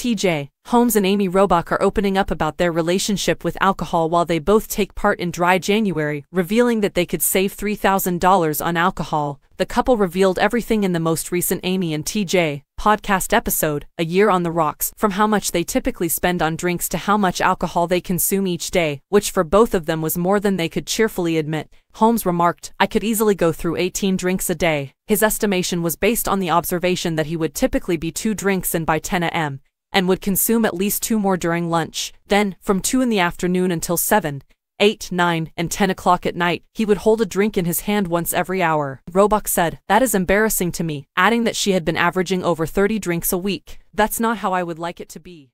TJ, Holmes and Amy Robach are opening up about their relationship with alcohol while they both take part in Dry January, revealing that they could save $3,000 on alcohol. The couple revealed everything in the most recent Amy and TJ podcast episode, A Year on the Rocks, from how much they typically spend on drinks to how much alcohol they consume each day, which for both of them was more than they could cheerfully admit. Holmes remarked, I could easily go through 18 drinks a day. His estimation was based on the observation that he would typically be two drinks in by 10 a.m., and would consume at least two more during lunch. Then, from 2 in the afternoon until 7, 8, 9, and 10 o'clock at night, he would hold a drink in his hand once every hour. Roebuck said, That is embarrassing to me, adding that she had been averaging over 30 drinks a week. That's not how I would like it to be.